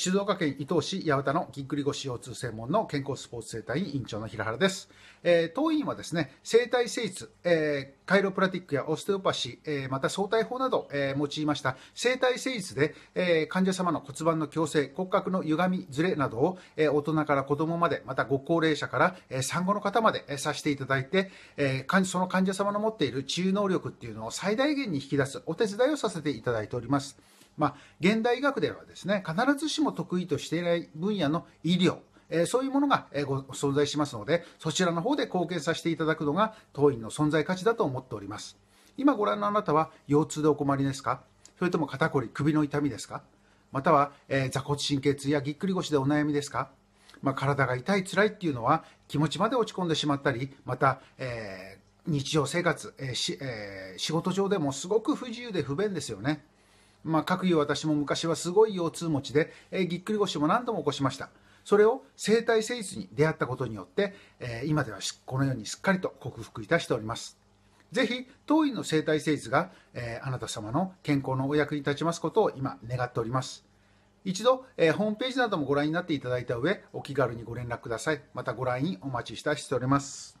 静岡県伊東市八幡のぎっくり腰腰痛専門の健康スポーツ整体院院長の平原です。えー、当院はですね、整体施術、えー、カイロプラティックやオステオパシー、えー、また相対法など、えー、用いました整体施術で、えー、患者様の骨盤の矯正、骨格の歪み、ずれなどを、えー、大人から子供まで、またご高齢者から、えー、産後の方まで、えー、させていただいて、えー、その患者様の持っている治癒能力っていうのを最大限に引き出すお手伝いをさせていただいております。まあ、現代医学ではですね、必ずしも得意としていない分野の医療、えー、そういうものが、えー、ご存在しますので、そちらの方で貢献させていただくのが当院の存在価値だと思っております。今ご覧のあなたは腰痛でお困りですかそれとも肩こり、首の痛みですかまたは、えー、座骨神経痛やぎっくり腰でお悩みですかまあ、体が痛い、辛いっていうのは気持ちまで落ち込んでしまったり、また、えー、日常生活、えーしえー、仕事上でもすごく不自由で不便ですよね。まあ、各いう私も昔はすごい腰痛持ちで、えー、ぎっくり腰も何度も起こしました。それを生体性質に出会ったことによって、えー、今ではこのようにすっかりと克服いたしております。是非当院の生体性質が、えー、あなた様の健康のお役に立ちますことを今願っております。一度、えー、ホームページなどもご覧になっていただいた上、お気軽にご連絡ください。またご来院お待ちいたしております。